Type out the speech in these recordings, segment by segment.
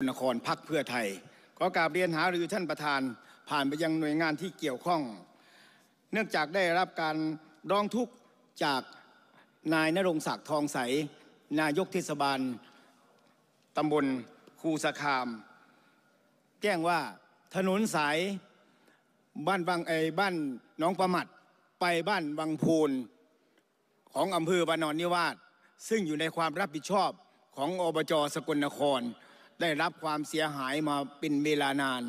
นครพักเพื่อไทยขอกราบเรียนหารือท่านประธานผ่านไปยังหน่วยงานที่เกี่ยวข้อง เนื่องจากได้รับการร้องทุกข์ จากนายนรงศักดิ์ทองใส นายกเทศบาลตำบลคูสะคามแจ้งว่าถนนสายบ้านบางไอบ้านน้องประมัดไปบ้านบางพูนของอำเภอบานอนนิวาสซึ่งอยู่ในความรับผิดชอบของอบจสกลนครได้รับความเสียหายมาเป็นเวลานาน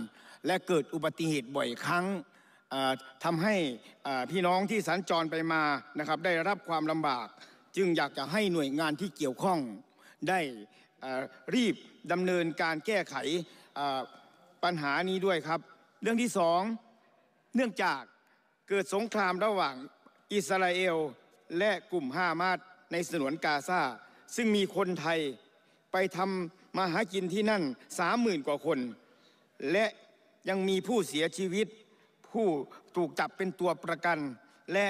และเกิดอุบัติเหตุบ่อยครั้งทำให้พี่น้องที่สัญจรไปมานะครับได้รับความลำบากจึงอยากจะให้หน่วยงานที่เกี่ยวข้อง ได้รีบดำเนินการแก้ไขปัญหานี้ด้วยครับ เรื่องที่สองเนื่องจากเกิดสงครามระหว่างอิสราเอลและกลุ่มฮามาสในสนวนกาซาซึ่งมีคนไทยไปทำมาหากินที่นั่นสามหมื่นกว่าคน และยังมีผู้เสียชีวิตผู้ถูกจับเป็นตัวประกันและ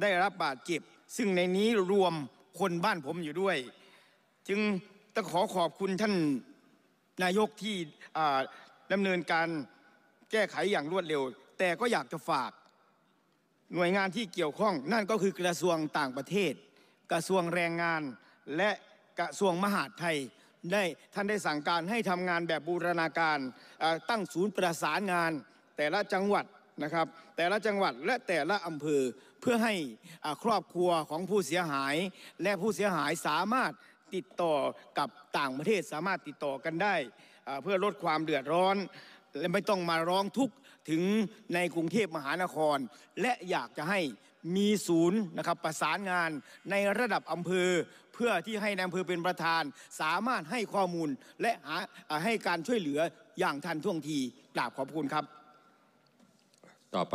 ได้รับบาดเจ็บซึ่งในนี้รวมคนบ้านผมอยู่ด้วย จึงต้องขอขอบคุณท่านนายกที่ดำเนินการแก้ไขอย่างรวดเร็ว แต่ก็อยากจะฝาก หน่วยงานที่เกี่ยวข้องนั่นก็คือกระทรวงต่างประเทศ กระทรวงแรงงานและกระทรวงมหาดไทยได้ท่านได้สั่งการให้ทำงานแบบบูรณาการตั้งศูนย์ประสานงานแต่ละจังหวัดนะครับแต่ละจังหวัดและแต่ละอำเภอเพื่อให้ครอบครัวของผู้เสียหาย และผู้เสียหายสามารถติดต่อกับต่างประเทศสามารถติดต่อกันได้เพื่อลดความเดือดร้อน และไม่ต้องมาร้องทุกข์ถึงในกรุงเทพมหานคร และอยากจะให้มีศูนย์นะครับประสานงานในระดับอำเภอพื่อที่ให้นายอำเภอเป็นประธาน สามารถให้ข้อมูลและหาให้การช่วยเหลืออย่างทันท่วงทีกราบขอบคุณครับ ต่อไป